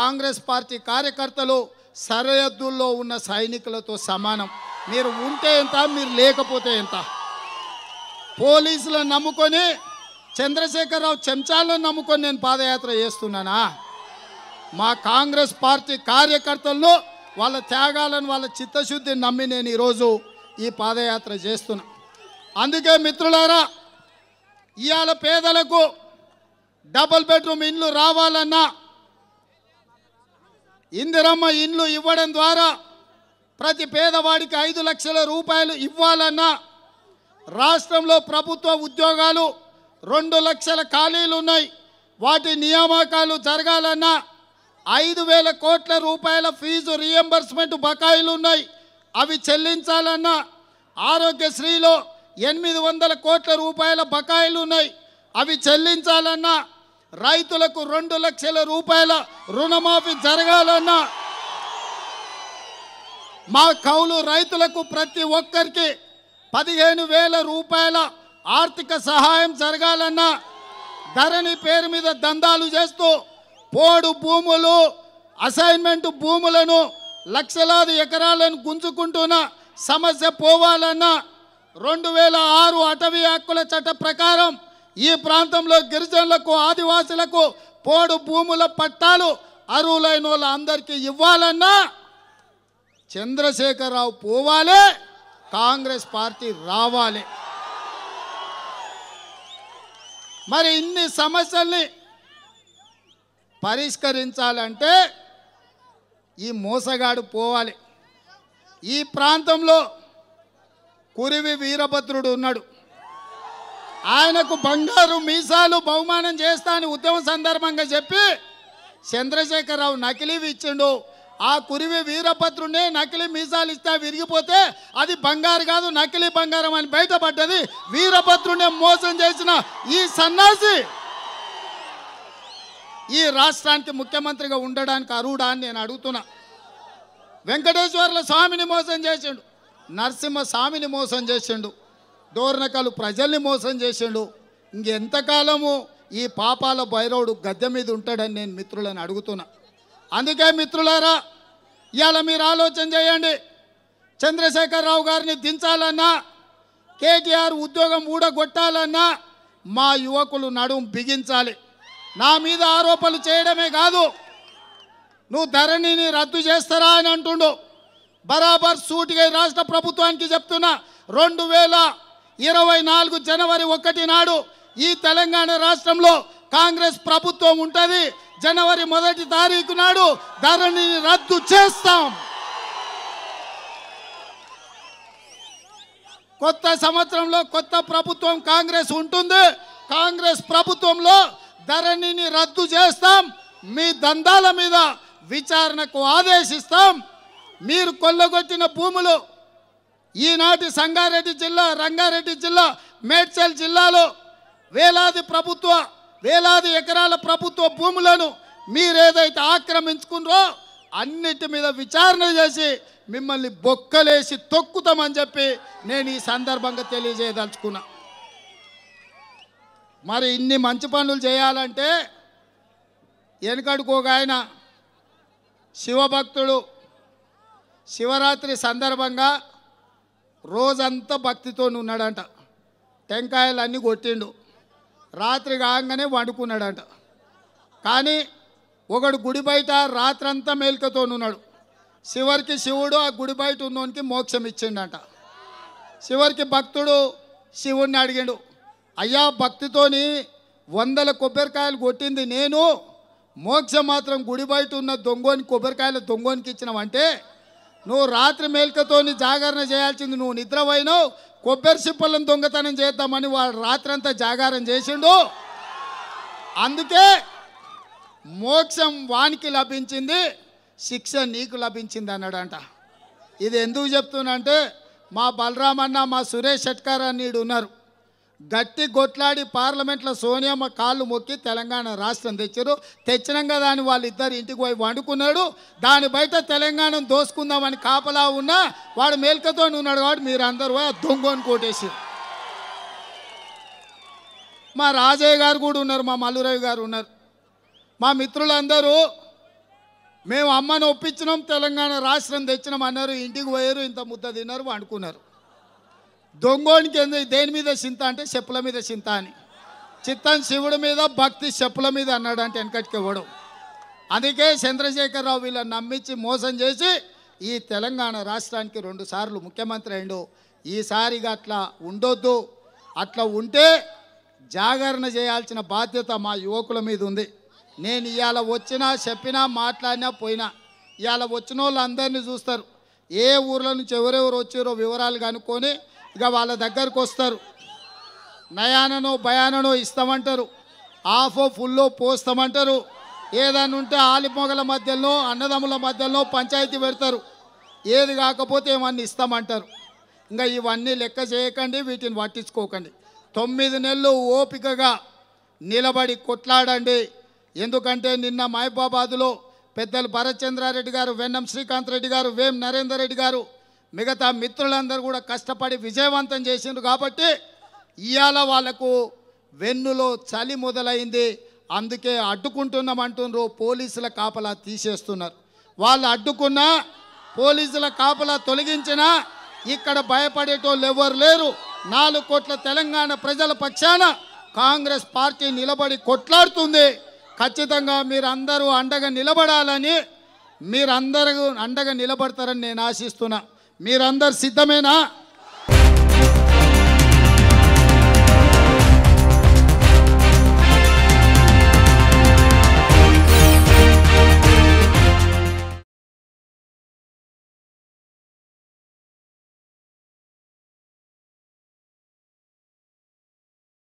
Congress party కార్యకర్తలు సరిహద్దుల్లో ఉన్న సైనికులతో సమానం మీరు ఉంటే ఎంత మీరు లేకపోతే ఎంత పోలీసులను నమ్ముకొని చంద్రశేఖరరావు చెంచాలను నమ్ముకొని నేను పాదయాత్ర చేస్తున్నానా మా కాంగ్రెస్ పార్టీ కార్యకర్తల్లో వాళ్ళ త్యాగాలను వాళ్ళ చిత్తశుద్ధిని నమ్మి నేను ఈరోజు ఈ పాదయాత్ర చేస్తున్నా అందుకే మిత్రులారా ఇవాళ పేదలకు డబుల్ బెడ్రూమ్ ఇండ్లు రావాలన్నా ఇందిరమ్మ ఇండ్లు ఇవ్వడం ద్వారా ప్రతి పేదవాడికి ఐదు లక్షల రూపాయలు ఇవ్వాలన్నా రాష్ట్రంలో ప్రభుత్వ ఉద్యోగాలు రెండు లక్షల ఖాళీలు ఉన్నాయి వాటి నియామకాలు జరగాలన్నా ఐదు వేల కోట్ల రూపాయల ఫీజు రియంబర్స్మెంట్ బకాయిలు ఉన్నాయి అవి చెల్లించాలన్నా ఆరోగ్యశ్రీలో ఎనిమిది వందల కోట్ల రూపాయల బకాయిలు ఉన్నాయి అవి చెల్లించాలన్నా రైతులకు రెండు లక్షల రూపాయల రుణమాఫీ జరగాలన్నా మా కౌలు రైతులకు ప్రతి ఒక్కరికి పదిహేను వేల రూపాయల ఆర్థిక సహాయం జరగాలన్నా ధరణి పేరు మీద దందాలు చేస్తూ పోడు భూములు అసైన్మెంట్ భూములను లక్షలాది ఎకరాలను గుంజుకుంటున్న సమస్య పోవాలన్నా రెండు వేల ఆరు అటవీ హక్కుల చట్ట ప్రకారం ఈ ప్రాంతంలో గిరిజనులకు ఆదివాసులకు పోడు భూముల పట్టాలు అరువులైన వాళ్ళ అందరికీ ఇవ్వాలన్నా చంద్రశేఖరరావు పోవాలి కాంగ్రెస్ పార్టీ రావాలి మరి ఇన్ని సమస్యల్ని పరిష్కరించాలంటే ఈ మోసగాడు పోవాలి ఈ ప్రాంతంలో కురివి వీరభద్రుడు ఉన్నాడు ఆయనకు బంగారు మీసాలు బహుమానం చేస్తా అని ఉద్యమ సందర్భంగా చెప్పి చంద్రశేఖరరావు నకిలీవి ఇచ్చిండు ఆ కురివి వీరభద్రుడే నకిలీ మీసాలు ఇస్తా విరిగిపోతే అది బంగారు కాదు నకిలీ బంగారం అని బయటపడ్డది వీరభద్రుడే మోసం చేసిన ఈ సన్నాసి ఈ రాష్ట్రానికి ముఖ్యమంత్రిగా ఉండడానికి అరువుడా అని నేను అడుగుతున్నా వెంకటేశ్వర్ల స్వామిని మోసం చేసిండు నరసింహ స్వామిని మోసం చేసిండు దోర్నకాలు ప్రజల్ని మోసం చేసిండు ఇంకెంతకాలము ఈ పాపాల భైరవుడు గద్దె మీద ఉంటాడని నేను మిత్రులను అడుగుతున్నా అందుకే మిత్రులారా ఇవాళ మీరు ఆలోచన చేయండి చంద్రశేఖరరావు గారిని దించాలన్నా కేటీఆర్ ఉద్యోగం ఊడగొట్టాలన్నా మా యువకులు నడుం బిగించాలి నా మీద ఆరోపణలు చేయడమే కాదు నువ్వు ధరణిని రద్దు చేస్తారా అని అంటుండు బరాబర్ సూటిగా రాష్ట్ర ప్రభుత్వానికి చెప్తున్నా రెండు వేల ఇరవై నాలుగు జనవరి ఒకటి నాడు ఈ తెలంగాణ రాష్ట్రంలో కాంగ్రెస్ ప్రభుత్వం ఉంటుంది జనవరి మొదటి తారీఖు నాడు ధరణిని రద్దు చేస్తాం కొత్త సంవత్సరంలో కొత్త ప్రభుత్వం కాంగ్రెస్ ఉంటుంది కాంగ్రెస్ ప్రభుత్వంలో ధరణిని రద్దు చేస్తాం మీ దందాల మీద విచారణకు ఆదేశిస్తాం మీరు కొల్లగొట్టిన భూములు ఈనాటి సంగారెడ్డి జిల్లా రంగారెడ్డి జిల్లా మేడ్చల్ జిల్లాలో వేలాది ప్రభుత్వ వేలాది ఎకరాల ప్రభుత్వ భూములను మీరేదైతే ఆక్రమించుకున్నారో అన్నిటి మీద విచారణ చేసి మిమ్మల్ని బొక్కలేసి తొక్కుతామని చెప్పి నేను ఈ సందర్భంగా తెలియజేయదలుచుకున్నా మరి ఇన్ని మంచి పనులు చేయాలంటే వెనుకడుకు ఒక ఆయన శివభక్తుడు శివరాత్రి సందర్భంగా రోజంతా భక్తితో ఉన్నాడంట టెంకాయలు అన్నీ కొట్టిండు రాత్రి కాగానే వండుకున్నాడంట కానీ ఒకడు గుడి బయట రాత్రంతా మేలికతో ఉన్నాడు శివరికి శివుడు ఆ గుడి బయట ఉన్నోనికి మోక్షం ఇచ్చిండంట శివరికి భక్తుడు శివుణ్ణి అడిగిండు అయ్యా భక్తితోని వందల కొబ్బరికాయలు కొట్టింది నేను మోక్షం మాత్రం గుడి బయట ఉన్న దొంగోని కొబ్బరికాయలు దొంగోనికి ఇచ్చినామంటే నువ్వు రాత్రి మేల్కతో జాగరణ చేయాల్సింది నువ్వు నిద్రపోయినావు కొబ్బరి సిప్పలను దొంగతనం చేద్దామని వాడు రాత్రంతా జాగారం చేసిండు అందుకే మోక్షం వానికి లభించింది శిక్ష నీకు లభించింది అన్నాడంట ఇది ఎందుకు చెప్తున్నా అంటే మా బలరామన్న మా సురేష్ షట్కార్ నీడు ఉన్నారు గట్టి కొట్లాడి పార్లమెంట్లో సోనియామ్మ కాళ్ళు మొక్కి తెలంగాణ రాష్ట్రం తెచ్చారు తెచ్చినాం దాన్ని వాళ్ళిద్దరు ఇంటికి పోయి వండుకున్నాడు దాని బయట తెలంగాణను దోసుకుందామని కాపలా ఉన్నా వాడు మేల్కతో ఉన్నాడు కాబట్టి మీరు అందరు పోయి దొంగను కొట్టేసి మా రాజయ్య గారు కూడా ఉన్నారు మా మల్లురావు గారు ఉన్నారు మా మిత్రులందరూ మేము అమ్మను ఒప్పించినాం తెలంగాణ రాష్ట్రం తెచ్చినాం అన్నారు ఇంటికి పోయారు ఇంత ముద్ద తిన్నారు వండుకున్నారు దొంగోనికి ఎందుకు దేని మీద చింత అంటే చెప్పుల మీద చింత అని చిత్తం శివుడి మీద భక్తి చెప్పుల మీద అన్నాడు అంటే వెనకటికి ఇవ్వడం అందుకే చంద్రశేఖరరావు వీళ్ళని నమ్మించి మోసం చేసి ఈ తెలంగాణ రాష్ట్రానికి రెండు సార్లు ముఖ్యమంత్రి అయిండు ఈసారిగా అట్లా ఉండొద్దు అట్లా ఉంటే జాగరణ చేయాల్సిన బాధ్యత మా యువకుల మీద ఉంది నేను ఇవాళ వచ్చినా చెప్పినా మాట్లాడినా పోయినా ఇవాళ వచ్చిన వాళ్ళు అందరినీ చూస్తారు ఏ ఊర్ల నుంచి ఎవరెవరు వచ్చారో వివరాలు కనుక్కొని ఇక వాళ్ళ దగ్గరకు వస్తారు నయాననో భయాననో ఇస్తామంటారు ఆఫో ఫుల్లో పోస్తామంటారు ఏదైనా ఉంటే ఆలిపోగల మధ్యలో అన్నదమ్ముల మధ్యలో పంచాయతీ పెడతారు ఏది కాకపోతే ఏమన్నీ ఇస్తామంటారు ఇంకా ఇవన్నీ లెక్క చేయకండి వీటిని పట్టించుకోకండి తొమ్మిది నెలలు ఓపికగా నిలబడి కొట్లాడండి ఎందుకంటే నిన్న మహబాబాద్లో పెద్దలు భరత్ చంద్రారెడ్డి గారు వెన్నం శ్రీకాంత్ రెడ్డి గారు వేం నరేందర్ రెడ్డి గారు మిగతా మిత్రులందరూ కూడా కష్టపడి విజయవంతం చేసిండ్రు కాబట్టి ఇవాళ వాళ్లకు వెన్నులో చలి మొదలైంది అందుకే అడ్డుకుంటున్నామంటున్నారు పోలీసుల కాపలా తీసేస్తున్నారు వాళ్ళు అడ్డుకున్నా పోలీసుల కాపలా తొలగించినా ఇక్కడ భయపడేటోళ్ళు ఎవరు లేరు నాలుగు కోట్ల తెలంగాణ ప్రజల పక్షాన కాంగ్రెస్ పార్టీ నిలబడి కొట్లాడుతుంది ఖచ్చితంగా మీరందరూ అండగా నిలబడాలని మీరందరూ అండగా నిలబడతారని నేను ఆశిస్తున్నా మీరందరు సిద్ధమేనా